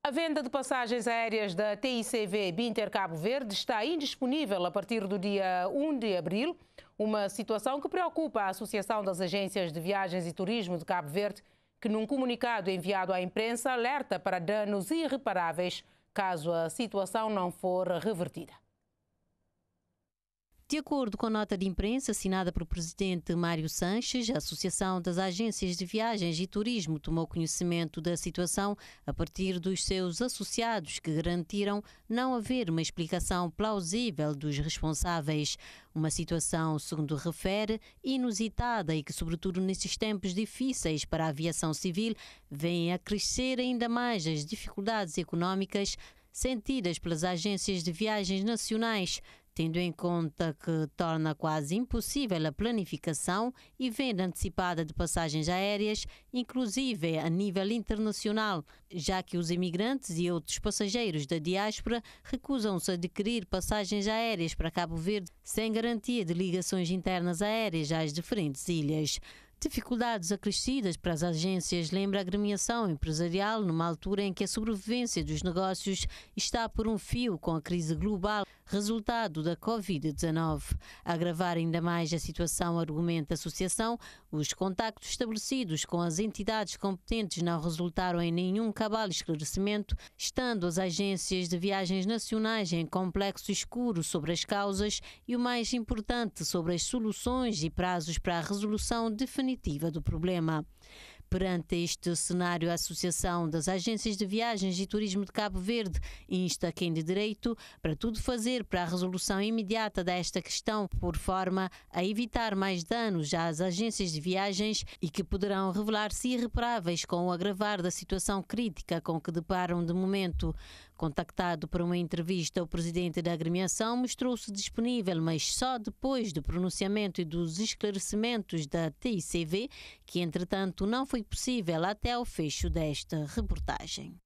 A venda de passagens aéreas da TICV Binter Cabo Verde está indisponível a partir do dia 1 de abril, uma situação que preocupa a Associação das Agências de Viagens e Turismo de Cabo Verde, que num comunicado enviado à imprensa alerta para danos irreparáveis caso a situação não for revertida. De acordo com a nota de imprensa assinada pelo presidente Mário Sanches, a Associação das Agências de Viagens e Turismo tomou conhecimento da situação a partir dos seus associados, que garantiram não haver uma explicação plausível dos responsáveis. Uma situação, segundo refere, inusitada e que, sobretudo nesses tempos difíceis para a aviação civil, vem a crescer ainda mais as dificuldades económicas sentidas pelas agências de viagens nacionais, tendo em conta que torna quase impossível a planificação e venda antecipada de passagens aéreas, inclusive a nível internacional, já que os imigrantes e outros passageiros da diáspora recusam-se a adquirir passagens aéreas para Cabo Verde sem garantia de ligações internas aéreas às diferentes ilhas. Dificuldades acrescidas para as agências lembra a agremiação empresarial numa altura em que a sobrevivência dos negócios está por um fio com a crise global resultado da Covid-19. Agravar ainda mais a situação, argumenta a associação, os contactos estabelecidos com as entidades competentes não resultaram em nenhum cabal esclarecimento, estando as agências de viagens nacionais em complexo escuro sobre as causas e, o mais importante, sobre as soluções e prazos para a resolução definida definitiva do problema. Perante este cenário, a Associação das Agências de Viagens e Turismo de Cabo Verde insta quem de direito para tudo fazer para a resolução imediata desta questão, por forma a evitar mais danos às agências de viagens e que poderão revelar-se irreparáveis com o agravar da situação crítica com que deparam de momento. Contactado para uma entrevista, o presidente da agremiação mostrou-se disponível, mas só depois do pronunciamento e dos esclarecimentos da TICV, que entretanto não foi possível até ao fecho desta reportagem.